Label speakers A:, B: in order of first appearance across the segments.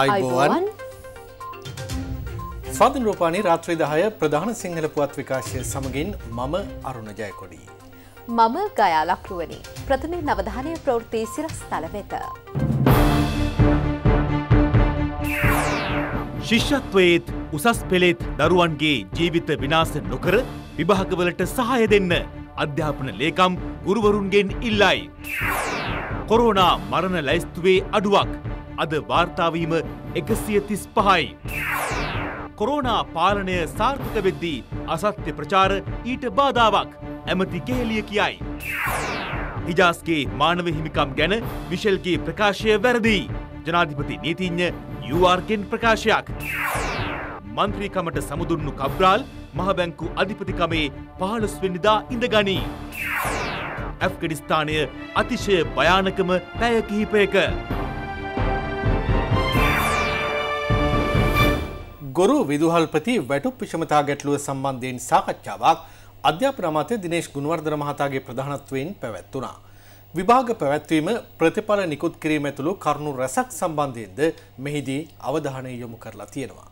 A: අයිබෝවන් ස්වාධන රූපානි රාත්‍රී දහය ප්‍රධාන සිංහල පුවත් විකාශය සමගින් මම අරුණ ජයකොඩී.
B: මම ගයා ලක්රුවනි ප්‍රථමේ නවධානය ප්‍රවෘත්ති සිරස් තල වෙත.
C: ශිෂ්‍යත්වයේත් උසස් පෙළේත් දරුවන්ගේ ජීවිත විනාස නොකර විභාගවලට සහය දෙන්න අධ්‍යාපන ලේකම් ගුරුවරුන්ගෙන් ඉල්ලයි. කොරෝනා මරණ ලැයිස්තුවේ අඩුවක් අද වාර්තාාවීම එකසිය තිස් පහයි. කොරෝනා පාලනය සාර්ථක වෙද්දී අසත්‍ය ප්‍රචාර ඊට බාධාවක් ඇමති කේලිය කියයි. හිජාස්ගේ මානව හිමිකම් ගැන විශල්ගේ ප්‍රකාශය වැරදිී. ජනාධිපති නීතිං්ඥ යුවාර්ගෙන් ප්‍රකාශයක්. මන්ත්‍රීකමට සමුදුන්නු කබ්්‍රාල් මහබැංකු අධිපතිකමේ පහළොස්වෙනිදා ඉඳගනී. ඇෆ්ගනිස්ථානය
A: අතිශය භයානකම පැය කිහිපයක. ගොරු විදුහල්පති වැටුප් විෂමතා ගැටලුව සම්බන්ධයෙන් සාකච්ඡාවක් අධ්‍යාපන අමාත්‍ය දිනේෂ් ගුණවර්ධන මහතාගේ ප්‍රධානත්වයෙන් පැවැත්වුණා. විභාග පැවැත්වීම ප්‍රතිඵල නිකුත් කිරීම ඇතුළු කරුණු රැසක් සම්බන්ධයෙන්ද මෙහිදී අවධානය යොමු කරලා තියෙනවා.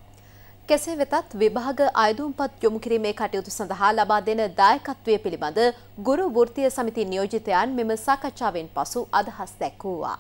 B: කෙසේ වෙතත් විභාග අයදුම්පත් යොමු කිරීමේ කටයුතු සඳහා ලබා දෙන දායකත්වය පිළිබඳ ගුරු වෘත්තීය සමිති නියෝජිතයන් මෙම සාකච්ඡාවෙන් පසු අදහස් දැක්වුවා.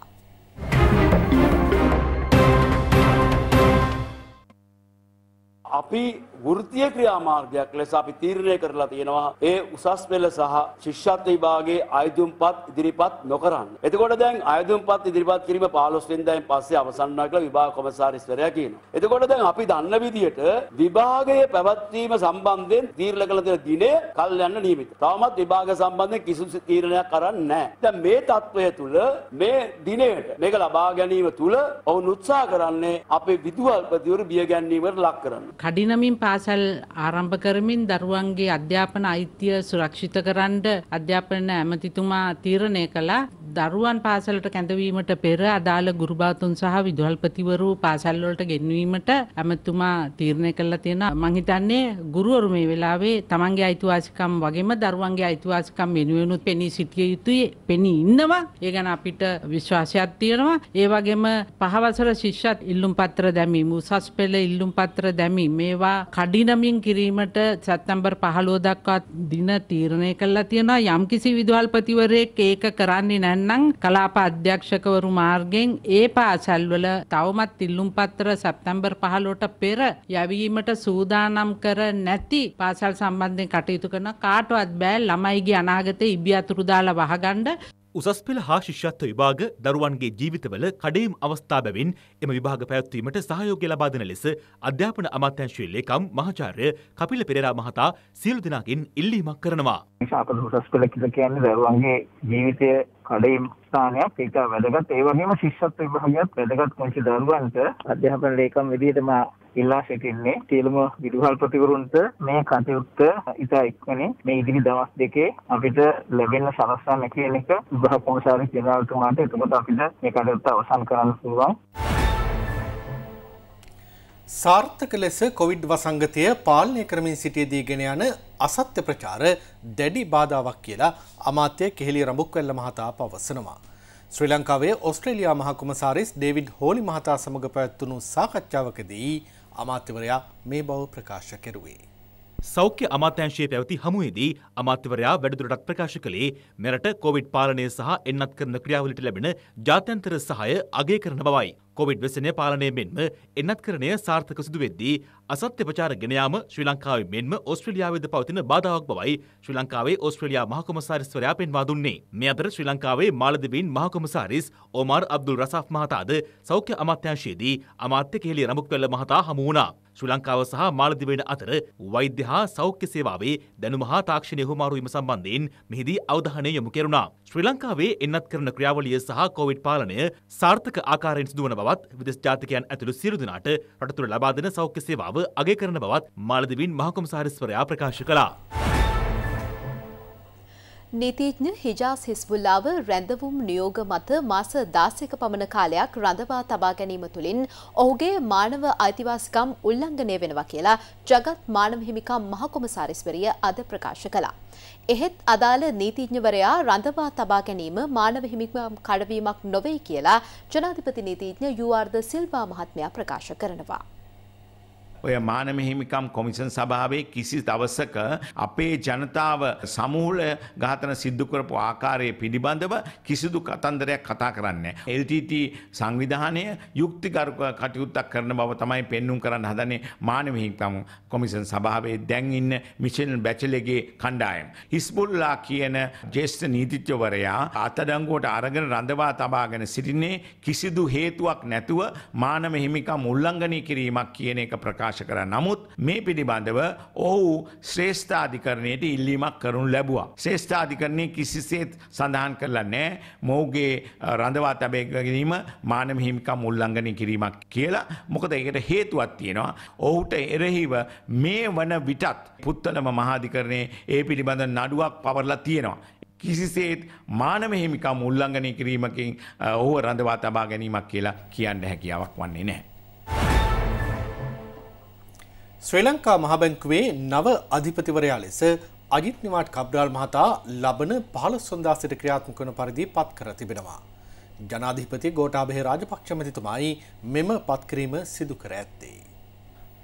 D: අපි වෘත්තීය ක්‍රියාමාර්ගයක් ලෙස අපි තීරණය කරලා තියෙනවා ඒ උසස් පෙළ සහ ශිෂ්‍යත්ව විභාගයේ අයදුම්පත් ඉදිරිපත් නොකරන්න. එතකොට දැන් අයදුම්පත් ඉදිරිපත් කිරීම 15 වෙනිදායින් පස්සේ අවසන් වෙනවා කියලා විභාග කොමසාරිස්වරයා කියනවා. එතකොට දැන් අපි දන්න විදිහට විභාගයේ පැවැත්වීම සම්බන්ධයෙන් තීරණය කළ තියෙන දිනය කල් යන්න නියමිතයි. තවමත් විභාග සම්බන්ධයෙන් කිසිදු තීරණයක් අරන් නැහැ. දැන් මේ தত্ত্বය තුල මේ දිනයට මේක ලබා ගැනීම තුල ඔවුන් උත්සාහ කරන්නේ අපේ විදුහල්පතිවරු බිය ගැනීමට ලක් කරන්න.
E: කඩිනමින් පාසල් ආරම්භ කරමින් දරුවන්ගේ අධ්‍යාපන අයිතිය සුරක්ෂිත කරන්න අධ්‍යාපන ඇමතිතුමා තීරණය කළා දරුවන් පාසලට කැඳවීමට පෙර අදාළ ගුරුබාතුන් සහ විදුහල්පතිවරු පාසල් වලට ගෙන්වීමට ඇමතුමා තීරණය කළා තියෙනවා මං හිතන්නේ ගුරුවරු මේ වෙලාවේ තමන්ගේ අයිතිවාසිකම් වගේම දරුවන්ගේ අයිතිවාසිකම් වෙනුවෙනුත් පෙනී සිටිය යුතුයි පෙනී ඉන්නවා ඒ ගැන අපිට විශ්වාසයක් තියෙනවා ඒ වගේම පහවසර ශිෂ්‍යත් ඉල්ලුම් පත්‍ර දැමීම උසස් පෙළ ඉල්ලුම් පත්‍ර දැමීම මේවා කඩිනමින් කිරීමට සැත්තැම්බර් පහලෝ දක්වා දින තීරණය කල්ලා තියෙනවා යම් කිසි විදවල්පතිවරයෙක් ඒක කරන්නේ නැන්නම් කලාප අධ්‍යක්ෂකවරු මාර්ගෙන් ඒ පාසල්වල තවමත් ඉල්ලුම් පත්තර සැප්තැම්බර් පහලෝට පෙර යැවීමට සූදානම් කර නැති පාසල් සම්බන්ධයෙන් කටයුතු කරන කාටවත් බෑ ළමයිගේ අනාගතය ඉබි අතුරුදාලා වහගණ්ඩ
C: උසස් පෙළ හා ශිෂ්‍යත්ව විභාග දරුවන්ගේ ජීවිතවල කඩේම් අවස්ථා බැවින් එම විභාග පැවැත්වීමට සහයෝගය ලබා දෙන ලෙස අධ්‍යාපන අමාත්‍යංශයේ ලේකම් මහාචාර්ය කපිල පෙරේරා මහතා සියලු දෙනාගෙන් ඉල්ලීමක් කරනවා.
F: නිසා අපේ උසස් පෙළ කියලා කියන්නේ දරුවන්ගේ ජීවිතය කඩේ ස්ථානයක් ඒක වැදගත් ඒ වගේම ශිෂ්‍යත්ව විභාගයත් වැදගත් පුංචි දරුවන්ට අධ්‍යාපන ලේකම් විදිහටම ඉල්ලා සිටින්නේ තේලම විදුහල් ප්‍රතිවරුන්ට මේ කටයුත්ත ඉතා ඉක්මනින් මේ ඉදිරි දවස් දෙකේ අපිට ලැබෙන සලස්වන්න කියන එක විභාග කොමසාරි ජනරාල්තුමාට එතකොට අපිට මේ කටයුත්ත අවසන් කරන්න පුළුවන්
A: සාර්ථක ලෙස කොවිඩ් වසංගතය පාලනය කරමින් සිටියදී ගෙන යන අසත්‍ය ප්‍රචාර දැඩි බාධාවක් කියලා අමාත්‍ය කෙහෙලි රඹුක්වැල්ල මහතා පවසනවා. ශ්‍රී ලංකාවේ ඔස්ට්‍රේලියා මහකුමසාරිස් ඩේවිඩ් හෝලි මහතා සමඟ පැවැත්වුණු සාකච්ඡාවකදී අමාත්‍යවරයා මේ බව ප්‍රකාශ කෙරුවේ. සෞඛ්‍ය
C: අමාත්‍යංශයේ පැවති හමුවේදී අමාත්‍යවරයා වැඩිදුරටත් ප්‍රකාශ කළේ මෙරට කොවිඩ් පාලනය සහ එන්නත් කරන ක්‍රියාවලියට ලැබෙන ජාත්‍යන්තර සහාය අගය කරන බවයි. කොවිඩ් වෙසනය පාලනය මෙන්ම එන්නත් කරණය සාර්ථක සිදු වෙද්දී අසත්‍ය ප්‍රචාර ගෙනයාම ශ්‍රී ලංකාවේ මෙන්ම ඔස්ට්‍රලියාවේද පවතින බාධාවක් බවයි ශ්‍රී ලංකාවේ ඔස්ට්‍රේලියා මහකොමසාරිස්වරයා පෙන්වා දුන්නේ. මේ අතර ශ්‍රී ලංකාවේ මාලදිවයින් මහකොමසාරිස් ඔමාර් අබ්දුල් රසාෆ් මහතාද සෞඛ්‍ය අමාත්‍යාංශයේදී අමාත්‍ය කෙහෙලිය රඹුක්වැල්ල මහතා හමු වුණා. ශ්‍රී ලංකාව සහ මාලදිවයින අතර වෛද්‍ය හා සෞඛ්‍ය සේවාවේ දැනුම හා තාක්ෂණය හුමාරු වීම සම්බන්ධයෙන් මෙහිදී අවධානය යොමු කෙරුණා. ශ්‍රී ලංකාවේ එන්නත් කරන ක්‍රියාවලිය සහ කොවිඩ් පාලනය සාර්ථක ආකාරයෙන් සිදුවන බවත් විදේශ ජාතිකයන් ඇතුළු සියලු දෙනාට රට තුළ ලබා දෙන සෞඛ්‍ය සේවාව අවස්ථාව අගය කරන බවත් මාලදිවින් මහකොමසාරිස්වරයා ප්‍රකාශ කළා.
B: නීතිඥ හිජාස් හිස්බුල්ලාව රැඳවුම් නියෝග මත මාස දාසක පමණ කාලයක් රඳවා තබා ගැනීම තුළින් ඔහුගේ මානව අයිතිවාසිකම් උල්ලංඝනය වෙනවා කියලා ජගත් මානව හිමිකම් මහකොමසාරිස්වරිය අද ප්‍රකාශ කළා. එහෙත් අදාළ නීතිඥවරයා රඳවා තබා ගැනීම මානව හිමිකම් කඩවීමක් නොවේ කියලා ජනාධිපති නීතිඥ යූආර්ද සිල්වා මහත්මයා ප්‍රකාශ කරනවා.
D: ඔය මානව හිමිකම් කොමිෂන් සභාවේ කිසි දවසක අපේ ජනතාව සමූල ඝාතන සිද්ධ කරපු ආකාරය පිළිබඳව කිසිදු කතන්දරයක් කතා කරන්නේ LTT සංවිධානය යුක්තිගරුක කටයුත්තක් කරන බව තමයි පෙන්눔 කරන්න හදන්නේ මානව හිමිකම් කොමිෂන් සභාවේ දැන් ඉන්න මිෂෙල් බැචලේගේ කණ්ඩායම හිස්බුල්ලා කියන ජේෂ්ඨ නීතිඥවරයා අතඩංගුවට අරගෙන රඳවා තබාගෙන සිටින්නේ කිසිදු හේතුවක් නැතුව මානව හිමිකම් උල්ලංඝනය කිරීමක් කියන එක ප්‍රකාශ ප්‍රකාශ කර නමුත් මේ පිළිබඳව ඔහු ශ්‍රේෂ්ඨාධිකරණයට ඉල්ලීමක් කරනු ලැබවා. ශ්‍රේෂ්ඨාධිකරණය කිසිසේත් සඳහන් කරලා නෑ මෝගේ රඳවා තැබැගැනීම මානම හිමිකම් උල්ලංඝනය කිරීමක් කියලා මොකද ඒකට හේතුවත් තියෙනවා. ඔහුට එරෙහිව මේ වන විටත් පුත්තලම මහාධිකරණය ඒ පිළිබඳ නඩුවක් පවරලා තියෙනවා. කිසිසේත් මානව හිමිකම් උල්ලංඝනය කිරීමකින් ඔහුව රඳවා තබා ගැනීමක් කියලා කියන්න හැකියාවක් වන්නේ නැහැ. ශ්‍රී ලංකා මහබැංකුවේ නව
A: අධිපතිවරයා ලෙස අජිත් නිවාට් කබ්ඩාල් මහතා ලබන පහළොස්වන්දා සිට ක්‍රියාත්මක වන පරිදි පත් කර තිබෙනවා. ජනාධිපති ගෝටාභය රාජපක්ෂ මැතිතුමායි මෙම පත්කිරීම සිදු කර ඇත්තේ.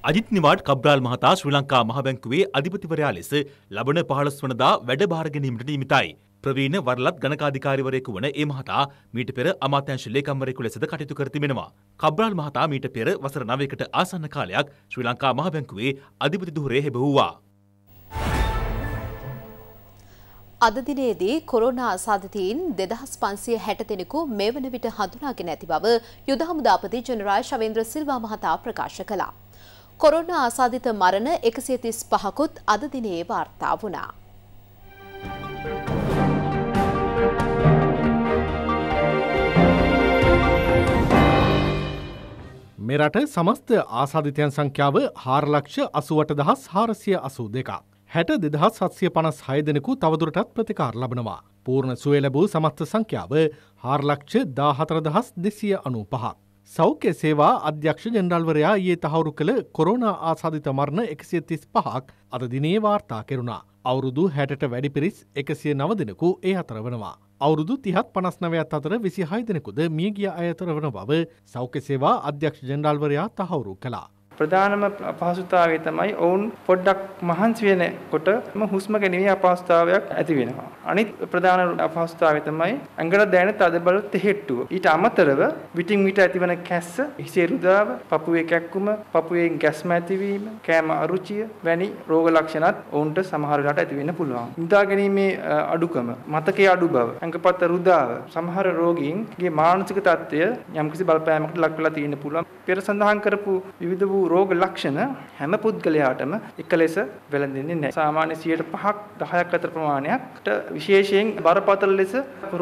C: අජිත් නිවාට් කබ්ඩාල් මහතා ශ්‍රී ලංකා මහබැංකුවේ අධිපතිවරයා ලෙස ලබන පහළොස්වනදා වැඩ භාරගැනීමට නීමිතයි. ප්‍රවීණ වරලත් ගණකාධිකාරිවරයෙකු වන ඒ මහතා මීට පෙර අමාත්‍යංශ ලේකම්වරයෙකු ලෙසද කටයුතු කර තිබෙනවා. කබ්‍රාල් මහතා මීට පෙර වසර 9කට ආසන්න කාලයක් ශ්‍රී ලංකා මහ බැංකුවේ අධිපති ධුරයේ හෙබවුවා.
B: අද දිනේදී කොරෝනා සාධිතීන් 2560 දෙනෙකු මේ වන විට හඳුනාගෙන ඇති බව යුද හමුදාපති ජනරාල් ශවේන්ද්‍ර සිල්වා මහතා ප්‍රකාශ කළා. කොරෝනා ආසාධිත මරණ 135කුත් අද දිනේ වාර්තා වුණා.
A: එරට සමස්ත ආසාධිතයන් සංඛ්‍යාව හාරලක්ෂ අසුවට දහස් හාරසිය අසූ දෙකක්. හැට දෙදහස් සත්සිය පනස් හයදෙනෙකු තවදුරටත් ප්‍රතිකාර ලබනවා. පූර්ණ සුවේ ලැබූ සමස්ත සංඛ්‍යාව හාරලක්ෂ දාහතර දහස් දෙසිය අනු පහක්. සෞඛ්‍ය සේවා අධ්‍යක්ෂ ජෙනරල්වරයා ඒ තහවුරු කළ කොරෝණ ආසාධිත මරණ එකසිය තිස් පහක් අද දිනේ වාර්තා කෙරුණා. අවුරුදු හැටට වැඩි පිරිස් එකසිය නවදිනකු ඒ අතර වනවා. අවුරුදු තිහත් පනස්නවයක් අතර විසි හයදෙනෙකුද මියගිය අයතර වන බව සෞඛ්‍ය සේවා අධ්‍යක්ෂ ජෙන්ඩල්වරයා තහවුරු කලා.
G: ප්‍රධානම අපහසුතාවය තමයි ඔවුන් පොඩ්ඩක් මහන්සි වෙනකොටම හුස්ම ගැනීමේ අපහසුතාවයක් ඇති වෙනවා. අනිත් ප්‍රධාන අපහසුතාවය තමයි ඇඟට දැනෙන තදබල තෙහෙට්ටුව. ඊට අමතරව විටින් විට ඇතිවන කැස්ස, හිසේ රුදාව, පපුවේ කැක්කුම, පපුවෙන් ගැස්ම ඇතිවීම, කෑම අරුචිය වැනි රෝග ලක්ෂණත් ඔවුන්ට සමහර වෙලාවට ඇති වෙන්න පුළුවන්. නිදා ගැනීමේ අඩුකම, මතකයේ අඩු බව, ඇඟපත රුදාව සමහර රෝගීන්ගේ මානසික තත්ත්වය යම්කිසි බලපෑමකට ලක් වෙලා තියෙන්න පුළුවන්. පෙර සඳහන් කරපු විවිධ වූ රෝග ලක්ෂණ හැම පුද්ගලයාටම එක ලෙස වැළඳෙන්නේ නැහැ. සාමාන්‍ය 105ක් 10ක් අතර ප්‍රමාණයක්ට විශේෂයෙන් බරපතල ලෙස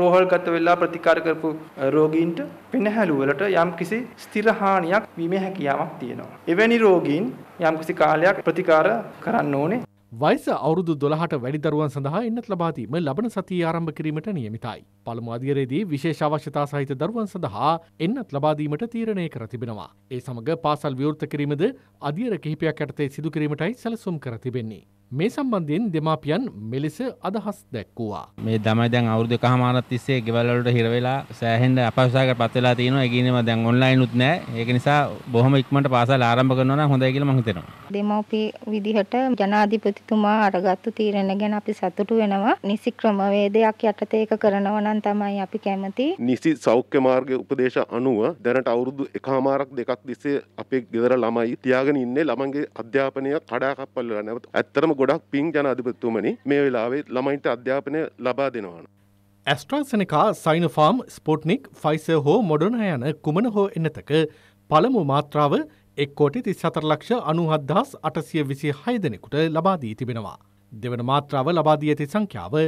G: රෝහල්ගත වෙලා ප්‍රතිකාර කරපු රෝගීන්ට පෙනහැළු වලට යම්කිසි ස්ථිර හානියක් වීමේ හැකියාවක් තියෙනවා. එවැනි රෝගීන් යම්කිසි කාලයක් ප්‍රතිකාර කරන්න ඕනේ.
A: වයිස අවුරුදු දොළහට වැඩිදරුවන් සඳහා එන්නත් ලබාදීම ලබන සතිය ආරම්භ කිරීමට නියමිතයි. පළමු අධියරේදී විශේෂ අවශ්‍යතා සහිත දරුවන් සඳහා එන්නත් ලබාදීමට තීරණය කර තිබෙනවා. ඒ සමඟ පාසල් විවෘත කිරීමද අධියර කිහිපයක් යටතේ සිදු කිරීමටයි සැලසුම් කර තිබෙන්නේ. මේ සම්බන්ධයෙන් දෙමාපියන් මෙලෙස අදහස් දැක්වවා.
F: මේ දමයි දැන් අවුරුදු කහමාරත් තිස්සේ ගෙවල්වලට හිරවෙලා සෑහෙන්ට අපසාකට පත් වෙලා තියෙනවා. ඒ කියන්නේ දැන් ඔන්ලයින් උත් නැහැ. ඒක නිසා බොහොම ඉක්මනට පාසල් ආරම්භ කරනවා නම් හොඳයි කියලා මම හිතනවා.
E: දෙමව්පිය විදිහට ජනාධිපතිතුමා අරගත්තු තීරණ ගැන අපි සතුටු වෙනවා. නිසි ක්‍රමවේදයක් යටතේ ඒක කරනවා නම් තමයි අපි කැමති.
H: නිසි සෞඛ්‍ය මාර්ග උපදේශ අනුව දැනට අවුරුදු එකහමාරක් දෙකක් තිස්සේ අපේ ගෙදර ළමයි තියාගෙන ඉන්නේ ළමන්ගේ අධ්‍යාපනය කඩාකප්පල් වෙලා නැවත. ඇත්තටම ගොඩක් පින් ජනාධිපත්තුමනි මේ වෙලාවේ ළමයින්ට අධ්‍යාපනය ලබා දෙනවාන.
A: ඇස්ට්‍රාසනිකා සයිනෆාම් ස්පොට්නික් ෆයිස හෝ මොඩන යන කුමන හෝ එන්නතක පළමු මාත්‍රාව එක්කෝටි තිස් සතරලක්ෂ අනුහද්දහස් අටසිය විසි හයදනෙකුට ලබාදී තිබෙනවා. දෙවන මාත්‍රාව ලබාදී ඇති සංඛ්‍යාව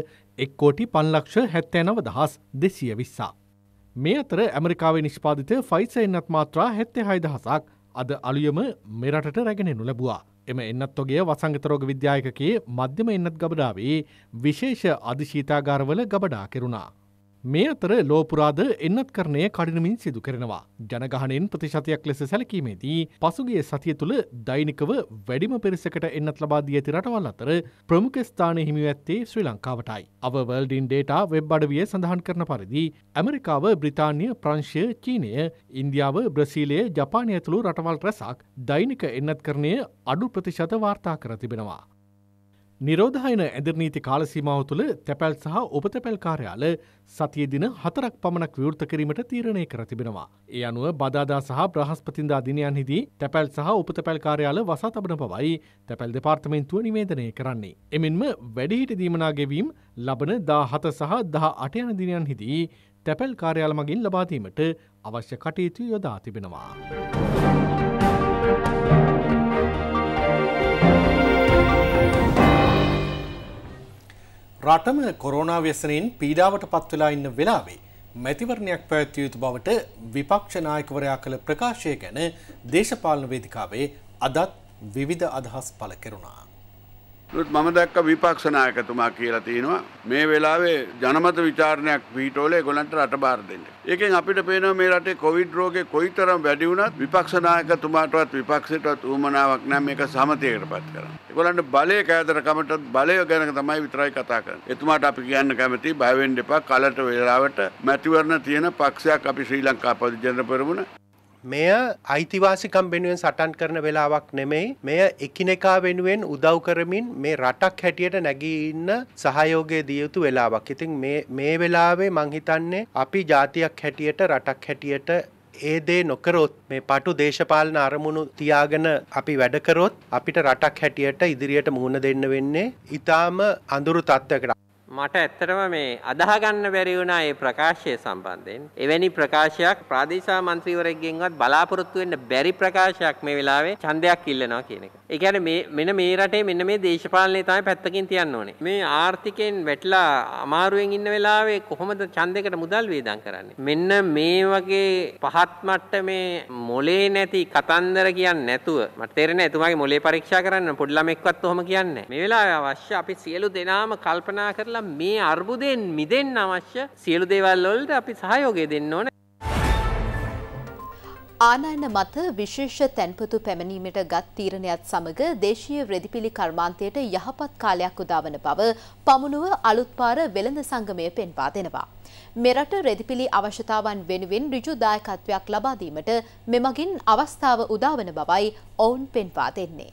A: එක්කෝටි පන්ලක්ෂ හැත්තෑනව දහස් දෙසිය විස්සා. මේ අතර ඇමරිකාවේ නිෂ්පාධිත ෆයිස එන්නත් මාත්‍රා හැත්තේ හයිදහසක් අද අලුයම මෙරටට රැගෙනෙනු ලැබවා. එම එන්නත්වගේ වසංගතරෝග විද්‍යායකගේ මධ්‍යම එන්නත් ගබඩාවේ විශේෂ අධිශීතාගාරවල ගබඩා කෙරුණා. මේ අතර ලෝපුරාද එන්නත් කරණය කඩනමින් සිදු කරනවා. ජනගහනෙන් ප්‍රතිශතයක් ලෙස සැලකීමේදී පසුගේ සතිය තුළ දෛනිකව වැඩිම පිරිසකට එන්නත් ලබාදී ඇති රටවල් අතර ප්‍රමුඛ ස්ථානය හිමි ඇත්තේ ශ්‍රී ලංකාවටයි. අව වල්ඩින් ඩේටා වෙබ් අඩවිය සඳහන් කරන පරිදි ඇමරිකාව බ්‍රතාන්‍ය ප්‍රංශය චීනය ඉන්දියාව බ්‍රසීලය ජපානය ඇතුළු රටවල් රැසක් දෛනික එන්නත් කරණය අඩු ප්‍රතිශත වාර්තා කර තිබෙනවා. නිරෝධායන ඇදරනීති කාලසීමාව තුළ තැපැල් සහ උපතැපැල් කාර්යාල සතිය දින හතරක් පමණක් විවෘත කිරීමට තීරණය කර තිබෙනවා. ඒ අනුව බදාදා සහ බ්‍රහස්පතින්දා දිනයන්හිදී තැපැල් සහ උපතැපැල් කාර්යාල වසා තබන බවයි තැපැල් දෙපාර්තමෙන්න්තුව නිවේදනය කරන්නේ. එමෙන්ම වැඩිහිට දීමනා ගෙවීම් ලබන දා හත සහ දහ අටයන දිනයන්හිදී තැපැල් කාර්යාල මගින් ලබාදීමට අවශ්‍ය කටයුතු යොදා තිබෙනවා. රටම කොරෝනා ව්‍යසනයෙන් පීඩාවට පත්වෙලා ඉන්න වෙලාවේ මැතිවරණයක් පැවැත්විය යුතු බවට විපක්ෂ නායකවරයා කළ ප්‍රකාශය ගැන දේශපාලන වේදිකාවේ අදත් විවිධ අදහස් පළ කෙරුණා.
D: මම දැක්ක විපක්ෂ නායකතුමා කියලා තියෙනවා මේ වෙලාවේ ජනමත විචාරණයක් පිටෝල ඒගොල්ලන්ට රට බාර දෙන්න. ඒකෙන් අපිට පේනවා මේ රටේ කොවිඩ් රෝගේ කොයිතරම් වැඩි වුණත් විපක්ෂ නායකතුමාටවත් විපක්ෂයටවත් උවමනාවක් නැහැ මේක සමතේකටපත් කරන්න. ඒගොල්ලන්ට බලය කෑදරකමට බලය ගැන තමයි විතරයි කතා කරන්නේ. එතුමාට අපි කියන්න කැමතියි බය වෙන්න එපා. කලට වේලාවට මැතිවරණ තියෙන පක්ෂයක් අපි ශ්‍රී ලංකා පොදු ජන පෙරමුණ
A: මෙය අයිතිවාසිකම් වෙනුවෙන් සටන් කරන වෙලාවක් නෙමෙයි. මෙය එකිනෙකා වෙනුවෙන් උදව් කරමින් මේ රටක් හැටියට නැගී ඉන්න සහයෝගය දිය යුතු වෙලාවක්. ඉතින් මේ මේ වෙලාවේ මං හිතන්නේ අපි ජාතියක් හැටියට රටක් හැටියට ඒ දේ නොකරොත් මේ පටු දේශපාලන අරමුණු තියාගෙන අපි වැඩකරොත් අපිට රටක් හැටියට ඉදිරියට මුහුණ දෙන්න වෙන්නේ ඊටාම අඳුරු තත්ත්වයකට
F: මට ඇත්තටම මේ අදාහ ගන්න බැරි වුණා මේ ප්‍රකාශය සම්බන්ධයෙන්. එවැනි ප්‍රකාශයක් ප්‍රාදේශීය മന്ത്രിවරයෙක්ගෙන්වත් බලාපොරොත්තු වෙන්න බැරි ප්‍රකාශයක් මේ වෙලාවේ ඡන්දයක් ඉල්ලනවා කියන එක. ඒ කියන්නේ මේ මෙන්න මේ රටේ මෙන්න මේ දේශපාලනය තමයි පැත්තකින් තියන්න ඕනේ. මේ ආර්ථිකයෙන් වැටලා අමාරුවෙන් ඉන්න වෙලාවේ කොහොමද ඡන්දයකට මුදල් වේදම් කරන්නේ? මෙන්න මේ වගේ පහත් මට්ටමේ මොලේ නැති කතන්දර කියන්නේ නැතුව මට තේරෙන්නේ එතුමාගේ මොලේ පරීක්ෂා කරන්න පොඩි ළමෙක්වත් ඔහොම කියන්නේ නැහැ. මේ වෙලාවේ අවශ්‍ය අපි සියලු දෙනාම කල්පනා කරලා නිසා මේ අර්බුදයෙන් මිදෙන්න අවශ්‍ය සියලු දේවල් වලට අපි සහයෝගය දෙන්න ඕන.
B: ආනයන මත විශේෂ තැන්පතු පැමිණීමට ගත් තීරණයත් සමග දේශීය වෘද්ධිපිලි කර්මාන්තයට යහපත් කාලයක් උදාවන බව පමුණුව අලුත්පාර වෙළඳ සංගමය පෙන්වා දෙනවා. මෙරට රෙදිපිලි අවශ්‍යතාවන් වෙනුවෙන් ඍජු දායකත්වයක් ලබා දීමට මෙමගින් අවස්ථාව උදාවන බවයි ඔවුන් පෙන්වා දෙන්නේ.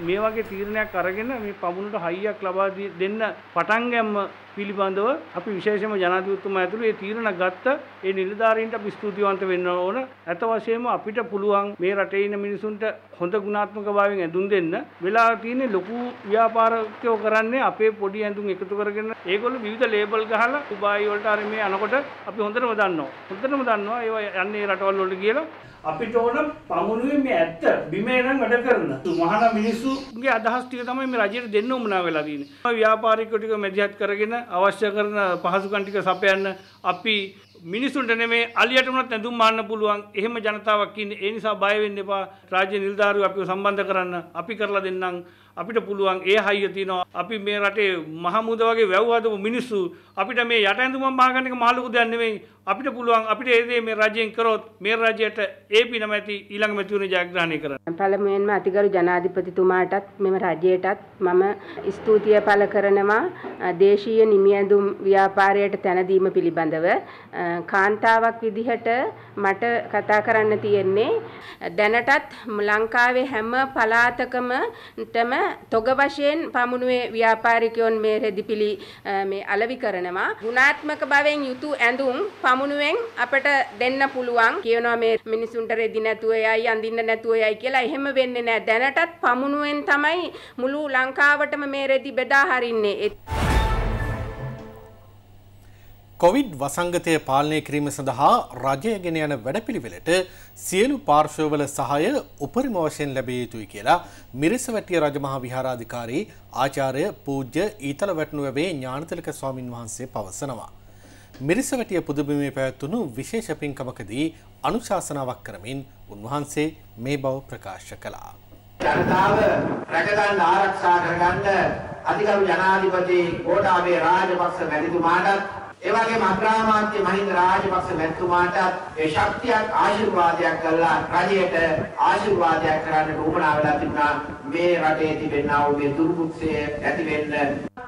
G: මේ වගේ තීරණයක් අරගෙන මේ පමුණට හයියක් ලබා දෙන්න පටන් ගැම්ම පිළිබඳව අපි විශේෂයෙන්ම ජනාධිපතිතුමා ඇතුළු ඒ තීරණ ගත්ත ඒ නිලධාරීන්ට අපි ස්තුතිවන්ත වෙන්න ඕන. අත වශයෙන්ම අපිට පුළුවන් මේ රටේ ඉන්න මිනිසුන්ට හොඳ ගුණාත්මකභාවයෙන් ඇඳුම් දෙන්න. වෙලා තියෙන්නේ ලොකු ව්‍යාපාරිකයෝ කරන්නේ අපේ පොඩි ඇඳුම් එකතු කරගෙන ඒගොල්ලෝ විවිධ ලේබල් ගහලා කුබායි වලට අර මේ අනකොට අපි හොඳටම දන්නවා. හොඳටම දන්නවා ඒවා යන්නේ රටවල් වලට කියලා අපිට ඕන පමුණුවේ මේ ඇත්ත බිමේ නම් වැඩ කරන මහාන මිනිස්සුගේ අදහස් ටික තමයි මේ රජයට දෙන්න උමනා වෙලා තියෙන්නේ. ව්‍යාපාරිකයෝ ටික මැදිහත් කරගෙන අවශ්‍ය කරන පහසුකම් ටික සපයන්න අපි මිනිසුන්ට නෙමේ අලියට උනත් ඇඳුම් මාන්න පුළුවන් එහෙම ජනතාවක් ඉන්නේ. ඒ නිසා බය වෙන්න එපා. රාජ්‍ය නිලධාරියෝ අපිව සම්බන්ධ කරන්න අපි කරලා දෙන්නම්. අපිට පුළුවන් ඒ හයිය තියෙනවා. අපි මේ රටේ මහමුද වගේ වැව් හදපු මිනිස්සු අපිට මේ යට ඇඳුමක් මහගන්න එක මහලුකු දෙයක් නෙමෙයි. අපිට පුළුවන් අපිට ඒදේ මේ රජයෙන් කරොත් මේ රජයට ඒ පිනමැති ඊළඟ මැතිවරණ ජයග්‍රහණය කරන්න.
E: පළමුවෙන්ම අතිගරු ජනාධිපතිතුමාටත් මෙම රජයටත් මම ස්තුතිය පළ කරනවා දේශීය නිමියඳුම් ව්‍යාපාරයට තැන දීම පිළිබඳව කාන්තාවක් විදිහට මට කතා කරන්න තියෙන්නේ දැනටත් ලංකාවේ හැම පළාතකම තම තොග වශයෙන් පමුණුවේ ව්‍යාපාරිකයන් මේ රෙදිපිලි මේ අලවි කරනවා. ගුණාත්මක භාවයෙන් යුතු ඇඳුම් සමුනුවෙන් අපට දෙන්න පුළුවන් කියනවා මේ මිනිසුන්ට රෙදි නැතුව යයි අඳින්න නැතුව යයි කියලා එහෙම වෙන්නේ නැහැ දැනටත් පමුණුවෙන් තමයි මුළු ලංකාවටම මේ රෙදි බෙදා හරින්නේ
A: කොවිඩ් වසංගතය පාලනය කිරීම සඳහා රජය ගෙන යන වැඩපිළිවෙලට සියලු පාර්ශවවල සහාය උපරිම වශයෙන් ලැබිය යුතුයි කියලා මිරිසවැටිය රජමහා විහාරාධිකාරී ආචාර්ය පූජ්‍ය ඊතල වැටනුවවේ ඥානතිලක ස්වාමින් වහන්සේ පවසනවා. මිරිසවැටිය පුදබිමේ පැවැත්වුණු විශේෂ පින්කමකදී අනුශාසනාවක් කරමින් උන්වහන්සේ මේ බව ප්‍රකාශ කළා. ජනතාව
F: රැකගන්න ආරක්ෂා කරගන්න අධිකරු ජනාධිපති කෝටාබේ රාජපක්ෂ මැතිතුමාටත් ඒ වගේම අග්‍රාමාත්‍ය මහින්ද රාජපක්ෂ මැතිතුමාටත් ඒ ශක්තියක් ආශිර්වාදයක් කළා රජයට ආශිර්වාදයක් කරන්න උවමනා වෙලා තිබුණා මේ රටේ තිබෙනා වූ මේ දුර්භුක්ෂය ඇති වෙන්න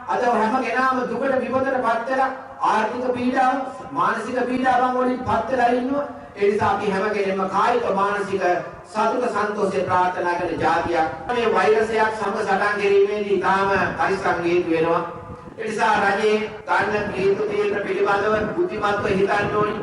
F: අද හැම කෙනාම දුකට විපතට පත් වෙලා ආර්ථික පීඩා මානසික පීඩාවන් වලින් පත් වෙලා ඉන්නවා. ඒ නිසා අපි හැම කෙනෙක්ම කායික මානසික සතුට සන්තෝෂේ ප්‍රාර්ථනා කරන જાතියක්. මේ වෛරසයක් සමග සටන් කිරීමේදී තාම පරිස්සම් හේතු වෙනවා. ඒ නිසා රජේ ගන්න හේතු තියෙන පිළිබඳව බුද්ධිමත්ව හිතන්න ඕනි.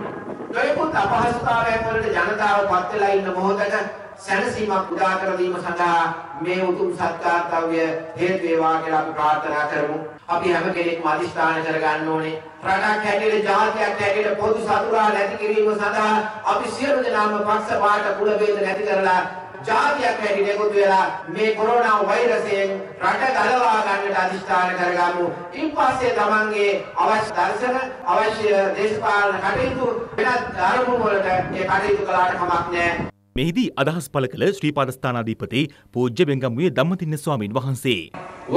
F: නොයෙකුත් අපහසුතාවයන් වලට ජනතාව පත් වෙලා ඉන්න මොහොතක සැනසීමක් උදා කර දීම සඳහා මේ උතුම් සත්කාර්යය හේතු වේවා කියලා අපි ප්‍රාර්ථනා කරමු. අපි හැම කෙනෙක්ම අදිස්ථාන කරගන්න ඕනේ රටක් හැටියට ජාතියක් හැටියට පොදු සතුරා නැති කිරීම සඳහා අපි සියලු දෙනාම පක්ෂපාත කුල ભેද නැති කරලා ජාතියක් හැටියට එකතු වෙලා මේ කොරෝනා වෛරසයෙන් රට ගලවා ගන්නට අදිස්ථාන කරගමු. ඉන්පස්සේ තමන්ගේ අවශ්‍ය දර්ශන, අවශ්‍ය දේශපාලන කටයුතු වෙනත් අරමුණු වලට මේ කටයුතු කළාට කමක් නැහැ.
C: මෙහිදී අදහස් පළ කළ ශ්‍රී පාදස්ථානාධිපති පූජ්‍ය බෙංගම්මුවේ ධම්මතින්න ස්වාමින් වහන්සේ.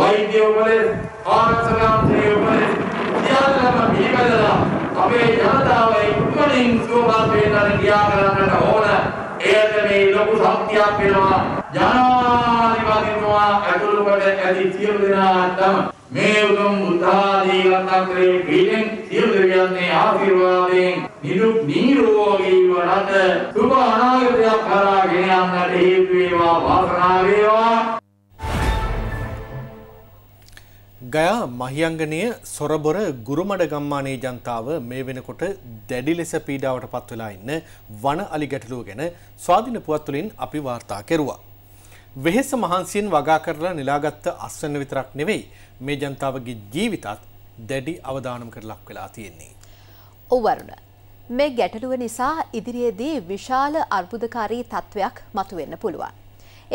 C: වෛද්‍ය
H: උපදෙස්, ආරක්ෂකාන්තේ උපදෙස් සියල්ලම පිළිපදලා අපේ ජනතාව ඉක්මනින් සුවපත් වෙන්න ගියා කරන්නට ඕන. එයට මේ ලොකු ශක්තියක් වෙනවා. ජනාධිපතිතුමා ඇතුළු කොට ඇති සියලු දෙනාටම මේ උතුම් බුද්ධාදී වන්දනාවේ වීරෙන් සියලු දෙවියන්ගේ ආශිර්වාදයෙන් නිරුක් නිරෝගී වරත සුභ අනාගතයක් කරා ගෙන යන්නට හේතු වේවා වාසනා වේවා
A: ගයා මහියංගනය සොරබොර ගුරුමඩ ගම්මානයේ ජනතාව මේ වෙනකොට දැඩි ලෙස පීඩාවට පත්වෙලා ඉන්න වන අලි ගැටලුව ගැන ස්වාධින පුවත්තුලින් අපි වාර්තා කෙරුවා. වෙහෙස මහන්සියෙන් වගා කරලා නිලාගත්ත අස්වන්න විතරක් නෙවෙයි මේ ජනතාවගේ ජීවිතත් දැඩි අවධානම් කර ලක් වෙලා තියෙන්නේ.
B: ඔවරුණ. මේ ගැටලුව නිසා ඉදිරියේදී විශාල අර්බුදකාරී තත්ත්වයක් මතුවෙන්න පුළුවන්.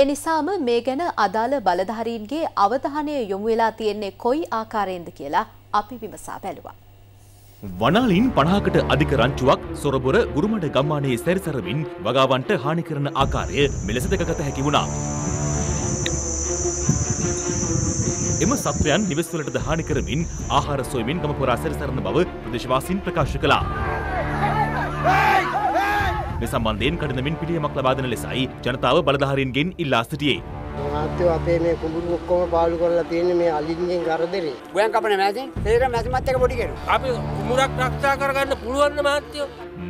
B: එනිසාම මේ ගැන අදාළ බලධාරීන්ගේ අවධානය යොමු වෙලා තියෙන්නේ කොයි ආකාරයෙන්ද කියලා අපි විමසා බැලුවා.
C: වනාලින් පනාකට අධික රංචුවක් සොරබොර ගුරුමට ගම්මානයේ සැරිසරමින් වගාවන්ට හානි කරන ආකාරය මෙලෙස දෙකගත හැකි වුණා. එම සත්වයන් නිවෙස්වලට දහානි කරමින් ආහාර සොයමින් ගම පුරා සැරිසරන බව ප්‍රදේශවාසීන් ප්‍රකාශ කළා. මේ සම්බන්ධයෙන් කඩනමින් පිළියමක් ලබා දෙන ලෙසයි ජනතාව බලධාරීන්ගෙන් ඉල්ලා සිටියේ.
F: මාත්‍යෝ අපේ මේ කුඹුරු ඔක්කොම පාලු කරලා තියෙන්නේ මේ අලින්ගෙන් කරදරේ. ගොයන් කපන මැසෙන් තේර මැසි මත් එක පොඩි කෙරු. අපි කුඹුරක් ආරක්ෂා කරගන්න පුළුවන් මාත්‍යෝ.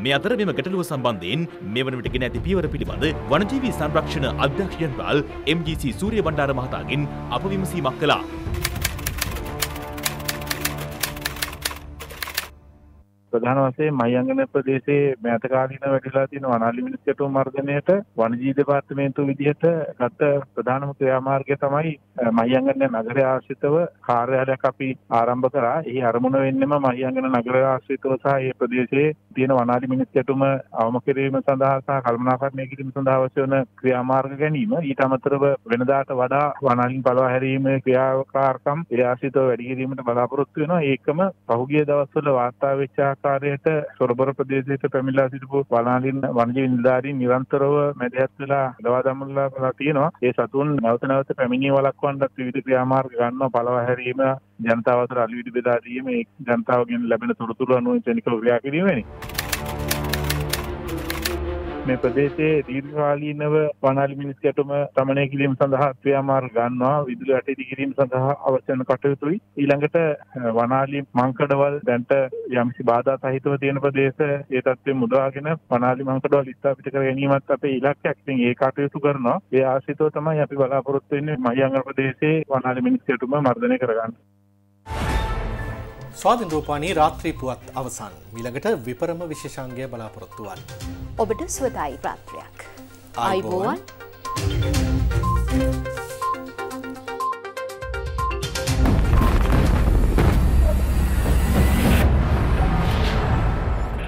C: මේ අතර මෙම ගැටලුව සම්බන්ධයෙන් මෙවන විට ගෙන ඇති පියවර පිළිබඳ වනජීවී සංරක්ෂණ අධ්‍යක්ෂයන් පාල් MGC සූරිය බණ්ඩාර මහතාගෙන් අප විමසීමක් කළා.
H: ප්‍රධාන වශයෙන් මහියංගන ප්‍රදේශයේ මෑතකාලීන වැඩිලා තියෙන වනාලි මිනිස් ගැටුම් මර්ධනයට වනජීවී දෙපාර්තමේන්තුව විදිහට ගත ප්‍රධානම ක්‍රියාමාර්ගය තමයි මහියංගන නගරය ආශ්‍රිතව කාර්යාලයක් අපි ආරම්භ කරා. ඒ අරමුණ වෙන්නෙම මහියංගන නගරය ආශ්‍රිතව සහ ඒ ප්‍රදේශයේ තියෙන වනාලි මිනිස් ගැටුම අවම කිරීම සඳහා සහ කල්මනාකරණය කිරීම සඳහා අවශ්‍ය වන ක්‍රියාමාර්ග ගැනීම ඊට අමතරව වෙනදාට වඩා වනාලින් පළවා හැරීමේ ක්‍රියාකාරකම් ඒ ආශ්‍රිතව වැඩි කිරීමට බලාපොරොත්තු වෙනවා. ඒකම පහුගිය දවස්වල වාර්තා වෙච්ච ආකාරයට සොරබර ප්‍රදේශයට පැමිණලා සිටපු වනාලින් වනජීවි නිලධාරීන් නිරන්තරව මැදිහත් වෙලා දවා දමලා පලා තියෙනවා. ඒ සතුන් නැවත නැවත පැමිණීම වළක්වන්නත් විවිධ ක්‍රියාමාර්ග ගන්නවා පළවා හැරීම ජනතාව අතර අලුවිඩි බෙදා දීම ඒ ජනතාවගෙන් ලැබෙන තොරතුරු අනුව ජනිකව ක්‍රියා කිරීම වෙනි. මේ ප්‍රදේශයේ දීර්ඝකාලීනව වනාලි මිනිස් ගැටුම තමනය කිරීම සඳහා ක්‍රියාමාර්ග ගන්නවා විදුලි යට ඉදි කිරීම සඳහා අවශ්‍ය වන කටයුතුයි ඊළඟට වනාලි මංකඩවල් දැන්ට යම්කිසි බාධා සහිතව තියෙන ප්‍රදේශ ඒ තත්ත්වයෙන් මුදවාගෙන වනාලි මංකඩවල් ස්ථාපිත කර ගැනීමත් අපේ ඉලක්කයක් ඉතින් ඒ කටයුතු කරනවා ඒ ආශ්‍රිතව තමයි අපි බලාපොරොත්තු වෙන්නේ මහියංගල ප්‍රදේශයේ වනාලි මිනිස් ගැටුම මර්ධනය කරගන්න
A: ස්වාධින් රූපානී රාත්‍රී පුවත් අවසන් මිළඟට විපරම විශේෂංගය බලාපොරොත්තුවන්.
B: ඔබට ස්වතයි ප්‍රාත්‍රයක්. අයිබෝවන්. Thank you.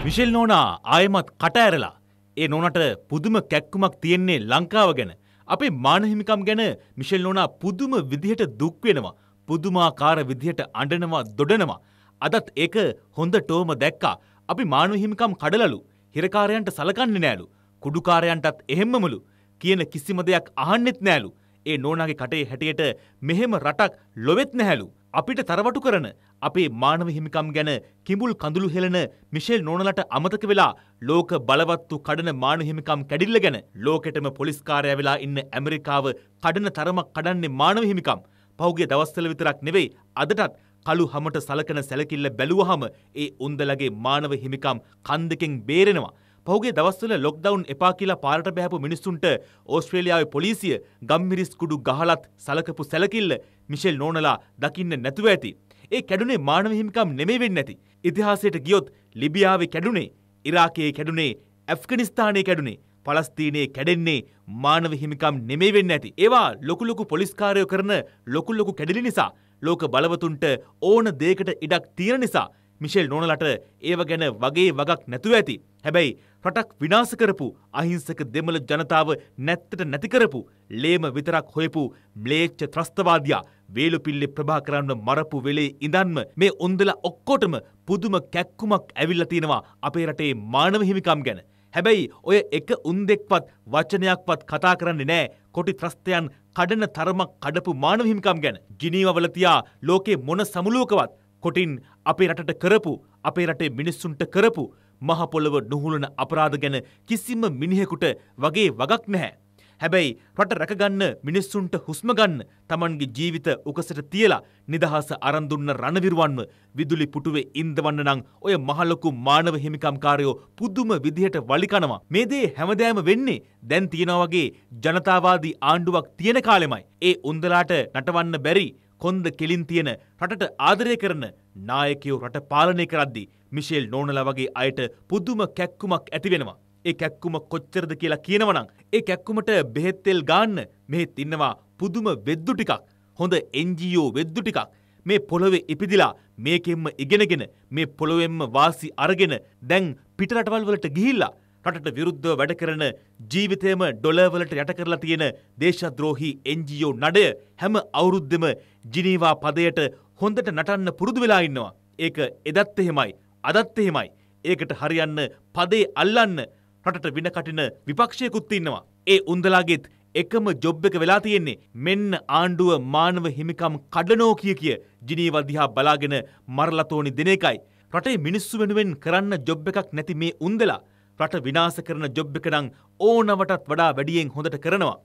C: විශල් නෝනා ආයමත් කට ඇරලා ඒ නොනට පුදුම කැක්කුමක් තියෙන්නේ ලංකාව ගැන අපේ මානහිමිකම් ගැන මිශල් නෝනා පුදුම විදිහට දුක්වෙනවා පුදුමාකාර විදිහට අඩනවා දොඩනවා අදත් ඒක හොඳටෝම දැක්කා. අපි මානුහිමිකම් කඩලලු. හිරකාරයන්ට සලකන්නේ නෑලු. කුඩුකාරයන්ටත් එහෙම්මමලු. කියන කිසිම දෙයක් අහන්නෙත් නෑලු. ඒ නෝනාගේ කටේ හැටියට මෙහෙම රටක් ලොවෙත් නැහැලු. අපිට තරවටු කරන අපේ මානව හිමිකම් ගැන කිඹුල් කඳුළු හෙළන මිෂෙල් නෝනලට අමතක වෙලා ලෝක බලවත්තු කඩන මානව හිමිකම් කැඩිල්ල ගැන ලෝකෙටම පොලිස්කාරයා වෙලා ඉන්න ඇමරිකාව කඩන තරමක් කඩන්නේ මානව හිමිකම්. පහුගිය දවස්වල විතරක් නෙවෙයි අදටත් කළු හමට සලකන සැලකිල්ල බැලුවහම ඒ උන්දලගේ මානව හිමිකම් කන්දකෙන් බේරෙනවා. පහුගේ දවස්වල ලොක්ඩවුන් එපා කියලා පාරට බැහැපු මිනිස්සුන්ට ඕස්ට්‍රේලියාවේ පොලිසිය ගම්මිරිස් කුඩු ගහලත් සලකපු සැලකිල්ල මිෂෙල් නෝනලා දකින්න නැතුව ඇති. ඒ කැඩුනේ මානව හිමිකම් නෙමේ වෙන්න ඇති. ඉතිහාසයට ගියොත් ලිබියාවේ කැඩුනේ ඉරාකයේ කැඩුනේ ඇෆ්ගනිස්ථානයේ කැඩුනේ පලස්තීනයේ කැඩෙන්නේ මානව හිමිකම් නෙමේ වෙන්න ඇති. ඒවා ලොකුලොකු පොලිස්කාරයෝ කරන ලොකුල්ලොකු කැඩිලි නිසා ලෝක බලවතුන්ට ඕන දේකට ඉඩක් තියෙන නිසා මිෂෙල් නෝනලට ඒව ගැන වගේ වගක් නැතුව ඇති. හැබැයි රටක් විනාශ කරපු අහිංසක දෙමළ ජනතාව නැත්තට නැති කරපු ලේම විතරක් හොයපු ම්ලේච්ඡ ත්‍රස්තවාදියා වේලුපිල්ලේ ප්‍රභාකරන්ව මරපු වෙලේ ඉඳන්ම මේ උන්දලා ඔක්කොටම පුදුම කැක්කුමක් ඇවිල්ලා තිනවා අපේ රටේ මානව හිමිකම් ගැන. හැබැයි ඔය එක උන්දෙක්වත් වචනයක්වත් කතා කරන්නේ නෑ කොටි ත්‍රස්තයන් කඩන තරමක් කඩපු මානව හිමිකම් ගැන ජිනීවවල තියා ලෝකේ මොන සමුළුවකවත් කොටින් අපේ රටට කරපු අපේ රටේ මිනිස්සුන්ට කරපු මහ පොළව නොහුලන අපරාධ ගැන කිසිම මිනිහෙකුට වගේ වගක් නැහැ. හැබැයි රට රැකගන්න මිනිස්සුන්ට හුස්ම ගන්න Tamanගේ ජීවිත උකසට තියලා නිදහස අරන් දුන්න රණවිරුවන්ව විදුලි පුටුවේ ඉඳවන්න නම් ඔය මහලොකු මානව හිමිකම්කාරයෝ පුදුම විදිහට වලිකනවා. මේ දේ හැමදෑම වෙන්නේ දැන් තියනවා වගේ ජනතාවාදී ආණ්ඩුවක් තියෙන කාලෙමයි. ඒ උන්දලාට නටවන්න බැරි කොන්ද කෙලින් තියෙන රටට ආදරය කරන නායකයෝ රට පාලනය කරද්දී මිෂෙල් නෝනලා වගේ අයට පුදුම කැක්කුමක් ඇතිවෙනවා. ඒ කැක්කුම කොච්චරද කියලා කියනවනම් ඒ කැක්කුමට බෙහෙත්තෙල් ගාන්න මෙහෙත් ඉන්නවා පුදුම වෙද්දු ටිකක් හොඳ එන්ජියෝ වෙද්දු ටිකක් මේ පොළොවේ ඉපදිලා මේකෙන්ම ඉගෙනගෙන මේ පොළොවෙන්ම වාසි අරගෙන දැන් පිටරටවල් වලට ගිහිල්ලා රටට විරුද්ධව වැඩ කරන ජීවිතයම ඩොලර් වලට යට කරලා තියෙන දේශද්‍රෝහී එන්ජියෝ නඩය හැම අවුරුද්දෙම ජිනීවා පදයට හොඳට නටන්න පුරුදු වෙලා ඉන්නවා. ඒක එදත් එහෙමයි, අදත් එහෙමයි. ඒකට හරියන්න පදේ අල්ලන්න රටට වින කටින විපක්ෂයකුත් ඉන්නවා. ඒ උන්දලාගෙත් එකම ජොබ් එක වෙලා තියෙන්නේ මෙන්න ආණ්ඩුව මානව හිමිකම් කඩනෝ කිය කිය ජිනීව දිහා බලාගෙන මරලතෝනි දෙන එකයි. රටේ මිනිස්සු වෙනුවෙන් කරන්න ජොබ් එකක් නැති මේ උන්දලා රට විනාශ කරන ජොබ් එක නම් ඕනවටත් වඩා වැඩියෙන් හොඳට කරනවා.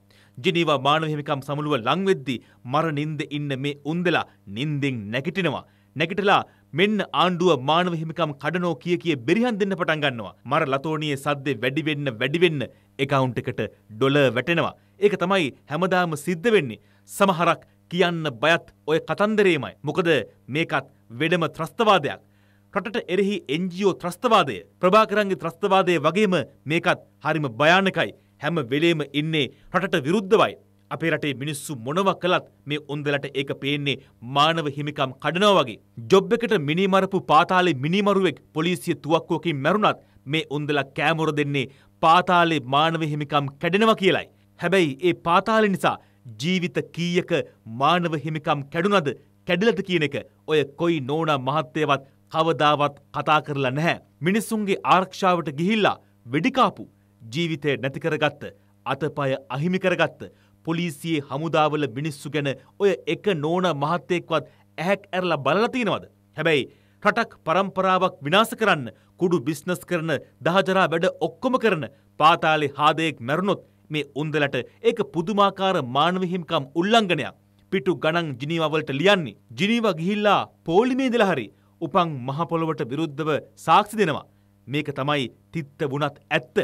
C: ජිනීවා මානව හිමිකම් සමුළුව ලං වෙද්දී මර නින්ද ඉන්න මේ උන්දලා නින්දෙන් නැගිටිනවා. නැගිටලා මෙන්න ආණ්ඩුව මානව හිමිකම් කඩනෝ කිය කිය බෙරිහන් දෙන්න පටන් ගන්නවා. මර ලතෝනියේ සද්දේ වැඩි වෙන්න වැඩි වෙන්න account එකට ඩොලර් වැටෙනවා. ඒක තමයි හැමදාම සිද්ධ වෙන්නේ. සමහරක් කියන්න බයත් ඔය කතන්දරේමයි. මොකද මේකත් වෙනම ත්‍රස්තවාදයක්. රටට එරෙහි එන්ජියෝ ත්‍රස්තවාදය ප්‍රභාකරන්ගේ ත්‍රස්තවාදය වගේම මේකත් හරිම භයානකයි. හැම වෙලේම ඉන්නේ රටට විරුද්ධවයි. අපේ රටේ මිනිස්සු මොනව කළත් මේ උන්දලට ඒක පේන්නේ මානව හිමිකම් කඩනවා වගේ. ජොබ් එකට මිනිමරපු පාතාලේ මිනිමරුවෙක් පොලිසිය තුවක්කුවකින් මැරුණත් මේ උන්දලා කෑමොර දෙන්නේ පාතාලේ මානව හිමිකම් කැඩෙනවා කියලයි. හැබැයි ඒ පාතාලේ නිසා ජීවිත කීයක මානව හිමිකම් කැඩුනද කැඩිලද කියන එක ඔය කොයි නෝනා මහත්තයවත් කවදාවත් කතා කරලා නැහැ. මිනිස්සුන්ගේ ආරක්ෂාවට ගිහිල්ලා වෙඩිකාපු ජීවිතය නැති කරගත්ත අතපය අහිමි කරගත්ත පොලිසියේ හමුදාවල මිනිස්සු ගැන ඔය එක නෝන මහත්තයෙක්වත් ඇහැක් ඇරලා බලලා තියෙනවද? හැබැයි රටක් පරම්පරාවක් විනාශ කරන්න කුඩු බිස්නස් කරන දහජරා වැඩ ඔක්කොම කරන පාතාලේ හාදයෙක් මැරුණොත් මේ උන්දලට ඒක පුදුමාකාර මානව හිමිකම් උල්ලංඝනයක්. පිටු ගණන් ජිනීවා වලට ලියන්නේ. ජිනීවා ගිහිල්ලා පෝලිමේ ඉඳලා හරි උපන් මහ පොළොවට විරුද්ධව සාක්ෂි දෙනවා. මේක තමයි තිත්ත වුණත් ඇත්ත.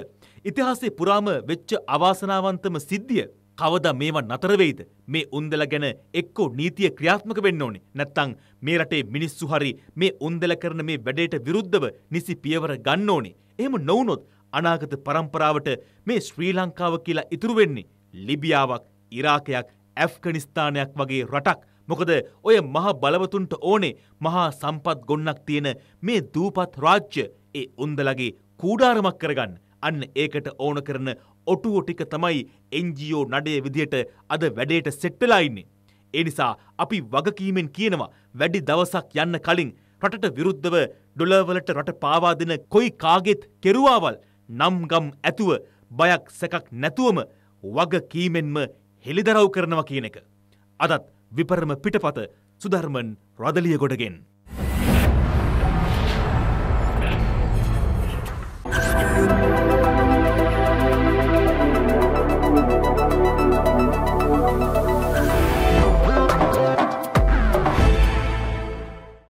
C: ඉතිහාසයේ පුරාම වෙච්ච අවාසනාවන්තම සිද්ධිය. කවද මේවා නතර වෙයිද? මේ උන්දල ගැන එක්කෝ නීතිය ක්‍රියාත්මක වෙන්න ඕනේ. නැත්නම් මේ රටේ මිනිස්සු හරි මේ උන්දල කරන මේ වැඩේට විරුද්ධව නිසි පියවර ගන්න ඕනේ. එහෙම නොවුනොත් අනාගත પરම්පරාවට මේ ශ්‍රී ලංකාව කියලා ඉතුරු වෙන්නේ ලිබියාවක්, ඉරාකයක්, ඇෆ්ගනිස්තානයක් වගේ රටක්. මොකද ඔය මහ බලවතුන්ට ඕනේ මහා සම්පත් ගොන්නක් තියෙන මේ දූපත් රාජ්‍ය ඒ උන්දලගේ කූඩාරමක් කරගන්න. අන්න ඒකට ඕන කරන ඔටුවෝ ටික තමයි එන්ජියෝ නඩය විදියට අද වැඩේට සෙට්ටලා ඉන්නේ. ඒ නිසා අපි වගකීමෙන් කියනවා වැඩි දවසක් යන්න කලින් රටට විරුද්ධව ඩොලවලට රට පාවා දෙන කොයි කාගෙත් කෙරුවාවල් නම්ගම් ඇතුව බයක් සැකක් නැතුවම වගකීමෙන්ම හෙළිදරව් කරනවා කියන එක. අදත් විපරම පිටපත සුධර්මන් රදලිය ගොඩගෙන්.